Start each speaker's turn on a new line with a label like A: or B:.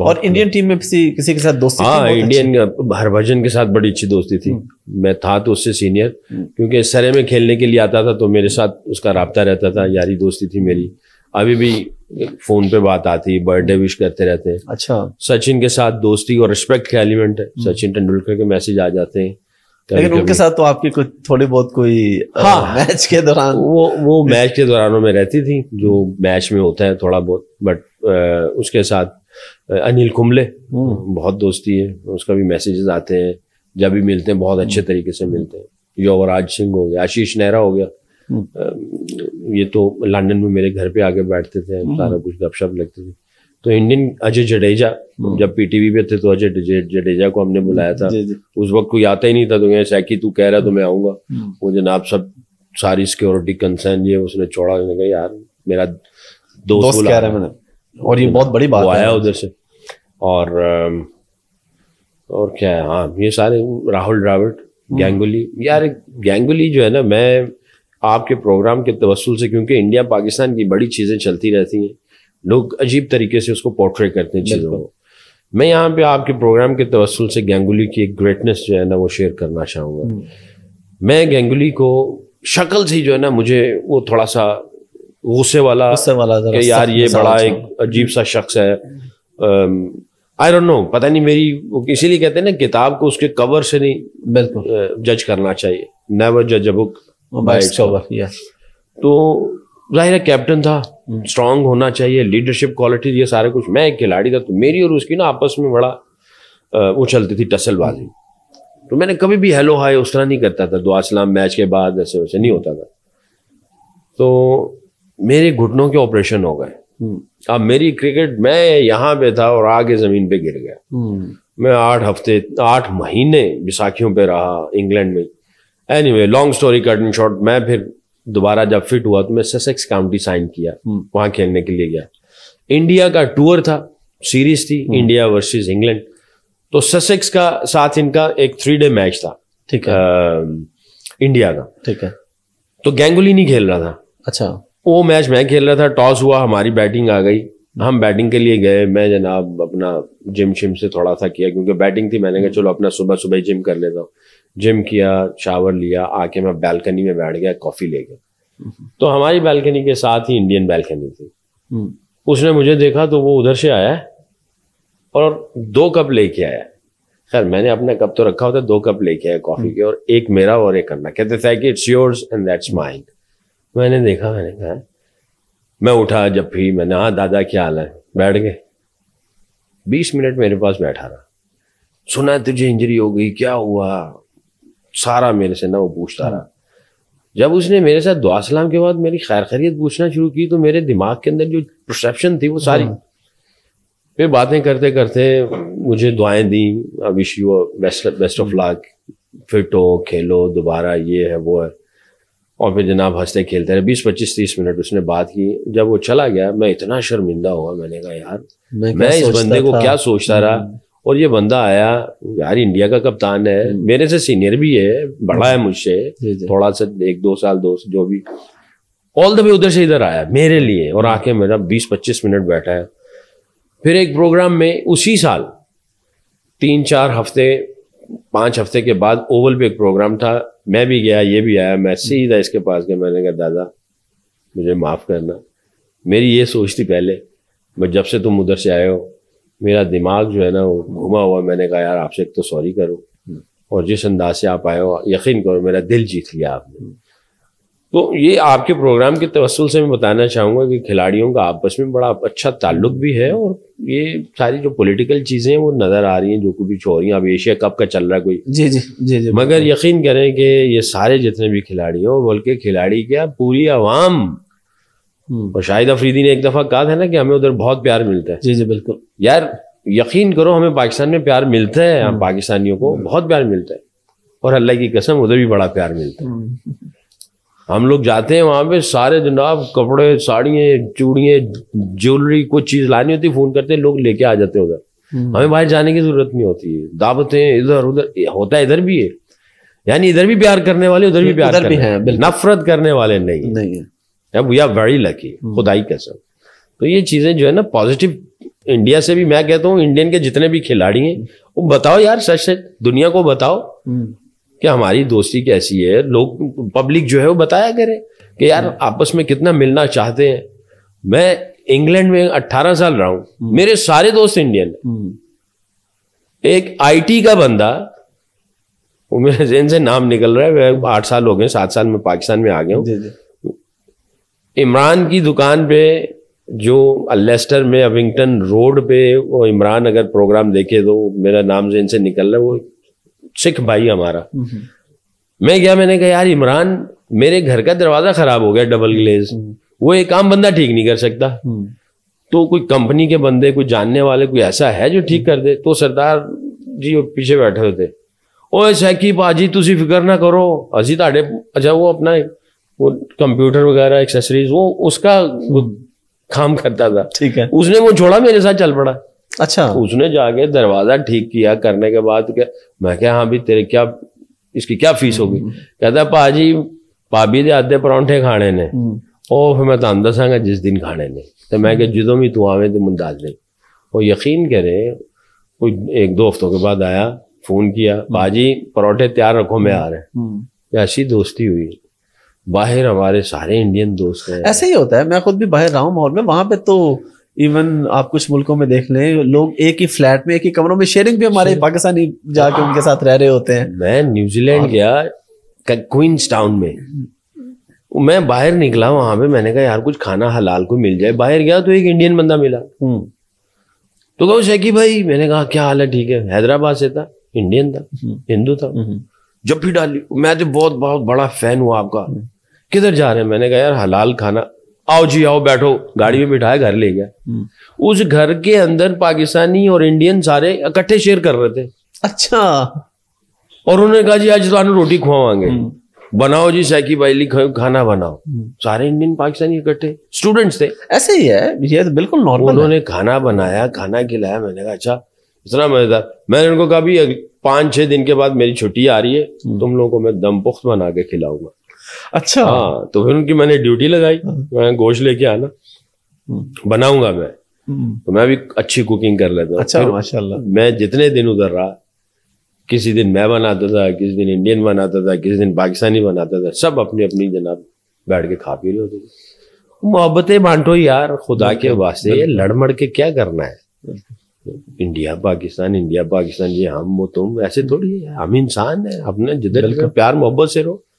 A: और Indian team में किसी किसी के साथ दोस्ती हाँ इंडियन हरभजन के साथ बड़ी अच्छी दोस्ती थी हम्म। मैं था तो उससे सीनियर हम्म। क्योंकि सरे में खेलने के लिए आता था तो मेरे साथ उसका रबता रहता था यारी दोस्ती थी मेरी अभी भी फोन पे बात आती है बर्थडे विश करते रहते हैं अच्छा सचिन के साथ दोस्ती और रिस्पेक्ट का एलिमेंट है हम्म। सचिन तेंदुलकर के मैसेज आ जाते हैं लेकिन उनके साथ तो आपकी कुछ थोड़ी बहुत कोई हाँ मैच के दौरान वो वो मैच के दौरानों में रहती थी जो मैच में होता है थोड़ा बहुत बट उसके साथ अनिल कुंबले हम्म। बहुत दोस्ती है उसका भी मैसेजेस आते हैं जब भी मिलते हैं बहुत अच्छे हम्म। तरीके से मिलते हैं युवराज सिंह हो गया आशीष नेहरा हो गया हम्म। ये तो लंदन में मेरे घर पे आके बैठते थे सारा कुछ गपशप लगते थे तो इंडियन अजय जडेजा जब पीटीवी पे थे तो अजय जडेजा को हमने बुलाया था उस वक्त कोई आता ही नहीं था तो कहें सैकी तू कह रहा तो मैं आऊंगा वो जनाब सब सारी सिक्योरिटी कंसर्न ये उसने छोड़ा यार मेरा दोस्त, दोस्त रहा है और ये बहुत बड़ी बात आया उधर से और और क्या है हाँ ये सारे राहुल द्राविड हम्म। गैंगुली यार गैंगुली जो है ना मैं आपके प्रोग्राम के तवसल से क्योंकि इंडिया पाकिस्तान की बड़ी चीज़ें चलती रहती हैं लोग अजीब तरीके से उसको पोर्ट्रे करते हैं चीज़ों को मैं यहाँ पे आपके प्रोग्राम के तवसल से गैंगुली की एक ग्रेटनेस जो है ना वो शेयर करना चाहूँगा हम्म। मैं गैंगुली को शक्ल से जो है ना मुझे वो थोड़ा सा गुस्से वाला गुस्से वाला कि यार ये बड़ा अच्छा। एक अजीब सा शख्स है आई डोंट नो पता नहीं मेरी इसीलिए कहते हैं ना किताब को उसके कवर से नहीं बिल्कुल जज करना चाहिए नेवर जज अ बुक तो जाहिर है कैप्टन था स्ट्रांग होना चाहिए लीडरशिप क्वालिटी ये सारे कुछ मैं एक खिलाड़ी था तो मेरी और उसकी ना आपस में बड़ा वो चलती थी टसलबाजी तो मैंने कभी भी हेलो हाय उस तरह नहीं करता था दुआ सलाम मैच के बाद ऐसे वैसे नहीं होता था तो मेरे घुटनों के ऑपरेशन हो गए हम्म। अब मेरी क्रिकेट मैं यहाँ पे था और आगे जमीन पे गिर गया हम्म। मैं आठ हफ्ते आठ महीने विसाखियों पे रहा इंग्लैंड में anyway long story cut in short मैं फिर दोबारा जब फिट हुआ तो मैं सेसेक्स काउंटी साइन किया हम्म। वहां खेलने के लिए गया इंडिया का टूर था सीरीज थी इंडिया वर्सेस इंग्लैंड तो ससेक्स का साथ इनका एक थ्री डे मैच था ठीक है आ, इंडिया का ठीक है तो गैंगुली नहीं खेल रहा था अच्छा वो मैच मैं खेल रहा था टॉस हुआ हमारी बैटिंग आ गई हम बैटिंग के लिए गए मैं जनाब अपना जिम शिम से थोड़ा सा किया क्योंकि बैटिंग थी मैंने कहा हम्म। चलो अपना सुबह सुबह जिम कर लेता हूँ जिम किया शावर लिया आके मैं बैल्कनी में बैठ गया कॉफ़ी ले गया हम्म। तो हमारी बैल्कनी के साथ ही इंडियन बैल्कनी थी हम्म। उसने मुझे देखा तो वो उधर से आया और दो कप लेके आया खैर मैंने अपना कप तो रखा होता दो कप लेके आया कॉफ़ी के और एक मेरा और एक करना कहते थे it's yours and that's mind मैंने देखा मैंने कहा मैं उठा जब भी मैंने हाँ दादा क्या हाल है बैठ गए बीस मिनट मेरे पास बैठा रहा सुना तुझे इंजरी हो गई क्या हुआ सारा मेरे से ना वो पूछता रहा जब उसने मेरे साथ दुआ सलाम के बाद मेरी खैर खैरियत पूछना शुरू की तो मेरे दिमाग के अंदर जो परसेप्शन थी वो सारी हाँ। फिर बातें करते करते मुझे दुआएं दी अब you best best of luck fit हो खेलो दोबारा ये है वो है और फिर जनाब हंसते खेलते रहे बीस पच्चीस तीस मिनट उसने बात की जब वो चला गया मैं इतना शर्मिंदा हुआ मैंने कहा यार मैं, मैं इस बंदे को क्या सोचता रहा हम्म। और ये बंदा आया यार इंडिया का कप्तान है हम्म। मेरे से सीनियर भी है बड़ा है हम्म। मुझसे थोड़ा सा एक दो साल दोस्त जो भी ऑल द वे उधर से इधर आया मेरे लिए और आके मेरा बीस पच्चीस मिनट बैठा है फिर एक प्रोग्राम में उसी साल तीन चार हफ्ते पाँच हफ्ते के बाद ओवल पे एक प्रोग्राम था मैं भी गया ये भी आया मैं सीधा इसके पास गया मैंने कहा दादा मुझे माफ़ करना मेरी ये सोच थी पहले मैं जब से तुम उधर से आए हो मेरा दिमाग जो है ना वो घुमा हुआ मैंने कहा यार आपसे एक तो सॉरी करो हम्म। और जिस अंदाज से आप आए हो यकीन करो मेरा दिल जीत लिया आपने तो ये आपके प्रोग्राम के तवसल से मैं बताना चाहूँगा कि खिलाड़ियों का आपस में बड़ा अच्छा ताल्लुक भी है और ये सारी जो पॉलिटिकल चीज़ें हैं वो नज़र आ रही हैं जो कुछ हो रही हैं अब एशिया कप का चल रहा है कोई जी जी जी जी मगर यकीन करें कि ये सारे जितने भी खिलाड़ी बोल बल्कि खिलाड़ी क्या पूरी आवाम हम्म। और शाहिद अफरीदी ने एक दफ़ा कहा था ना कि हमें उधर बहुत प्यार मिलता है जी जी बिल्कुल यार यकीन करो हमें पाकिस्तान में प्यार मिलता है हम्म। हम पाकिस्तानियों को हम्म। बहुत प्यार मिलता है और अल्लाह की कसम उधर भी बड़ा प्यार मिलता है हम लोग जाते हैं वहाँ पे सारे जनाब कपड़े साड़ियाँ चूड़ियाँ ज्वेलरी कुछ चीज़ लानी होती फ़ोन करते हैं लोग लेके आ जाते हैं उधर हम्म। हमें बाहर जाने की ज़रूरत नहीं होती है दावतें इधर उधर होता है इधर भी है यानी इधर भी प्यार करने वाले उधर भी प्यार भी हैं नफरत करने वाले नहीं नहीं अब वी आर वेरी लकी खुदाई कसम तो ये चीज़ें जो है ना पॉजिटिव इंडिया से भी मैं कहता हूँ इंडियन के जितने भी खिलाड़ी हैं वो बताओ यार सच सच दुनिया को बताओ हम्म। कि हमारी दोस्ती कैसी है लोग पब्लिक जो है वो बताया करे कि यार हम्म। आपस में कितना मिलना चाहते हैं मैं इंग्लैंड में 18 साल रहा हूं हम्म। मेरे सारे दोस्त इंडियन है हम्म। एक आईटी का बंदा वो मेरे जेन से नाम निकल रहा है मैं आठ साल हो गए सात साल में पाकिस्तान में आ गया इमरान की दुकान पे जो अलेस्टर में अविंगटन रोड पे वो इमरान अगर प्रोग्राम देखे तो मेरा नाम जहन से निकल रहा है वो सिख भाई हमारा मैं गया मैंने कहा यार इमरान मेरे घर का दरवाजा खराब हो गया डबल ग्लेज हम्म। वो एक आम बंदा ठीक नहीं कर सकता हम्म। तो कोई कंपनी के बंदे कोई जानने वाले कोई ऐसा है जो ठीक हम्म। कर दे तो सरदार जी वो पीछे बैठे होते ओए सैकी भाजी तुम फिक्र ना करो अजी ताडे अच्छा वो अपना वो कंप्यूटर वगैरह एक्सेसरीज वो उसका काम करता था ठीक है उसने वो छोड़ा मेरे साथ चल पड़ा अच्छा तो उसने जाके दरवाजा ठीक किया करने के बाद क्या मैं क्या हाँ भी तेरे क्या इसकी क्या फीस होगी हम्म। कहता पाजी भाभी दे आधे परौंठे खाने ने ਉਹ ਫਿਰ ਮੈਂ ਤੁਹਾਨੂੰ ਦੱਸਾਂਗਾ ਜਿਸ ਦਿਨ ਖਾਣੇ ਨੇ ਤੇ ਮੈਂ ਕਿ ਜਦੋਂ ਵੀ ਤੂੰ ਆਵੇਂ ਤੇ ਮੁੰਦਾਜ਼ दे वो यकीन करे ਕੋਈ एक दो हफ्तों के बाद आया फोन किया बाजी हम्म। परौठे तैयार रखो मैं आ रहा हूँ हम्म। ऐसी दोस्ती हुई बाहर हमारे सारे इंडियन दोस्त हैं ऐसे ही होता है मैं खुद भी बाहर रहा हूँ माहौल में वहां पे तो इवन आप कुछ मुल्कों में देख लें लोग एक ही फ्लैट में एक ही कमरों में शेयरिंग भी हमारे पाकिस्तानी जाके उनके साथ रह रहे होते हैं मैं न्यूजीलैंड गया क्वींस टाउन में मैं बाहर निकला वहां पे मैंने कहा यार कुछ खाना हलाल को मिल जाए बाहर गया तो एक इंडियन बंदा मिला हम्म। तो कहो शेकी भाई मैंने कहा क्या हाल है ठीक है हैदराबाद से था इंडियन था हम्म। हिंदू था हम्म। जब भी डाली मैं तो बहुत बहुत बड़ा फैन हुआ आपका किधर जा रहे हैं मैंने कहा यार हलाल खाना आओ जी आओ बैठो गाड़ी में बिठाया घर ले गया हम्म। उस घर के अंदर पाकिस्तानी और इंडियन सारे इकट्ठे शेयर कर रहे थे अच्छा और उन्होंने कहा जी आज तो रोटी खुआवाएंगे हम्म। बनाओ जी सैकी बाइली खाना बनाओ हम्म। सारे इंडियन पाकिस्तानी इकट्ठे स्टूडेंट्स थे ऐसे ही है ये तो बिल्कुल नॉर्मल उन्होंने खाना बनाया खाना खिलाया मैंने कहा अच्छा इतना मजेदार मैंने उनको कहा भी पांच छह दिन के बाद मेरी छुट्टी आ रही है तुम लोगों को मैं दम पुख्त बना के खिलाऊंगा अच्छा हाँ तो फिर उनकी मैंने ड्यूटी लगाई हाँ। मैं गोश्त लेके आना हाँ। बनाऊंगा मैं हाँ। तो मैं भी अच्छी कुकिंग कर लेता अच्छा माशाल्लाह मैं जितने दिन उधर रहा किसी दिन मैं बनाता था किसी दिन इंडियन बनाता था किसी दिन पाकिस्तानी बनाता था सब अपनी अपनी जनाब बैठ के खा पी रहे होते मोहब्बतें बांटो यार खुदा के वास्ते लड़ मड़ के क्या करना है इंडिया पाकिस्तान इंडिया पाकिस्तान ये हम वो तुम ऐसे थोड़ी है हम इंसान है अपने जिधर प्यार मोहब्बत से रहो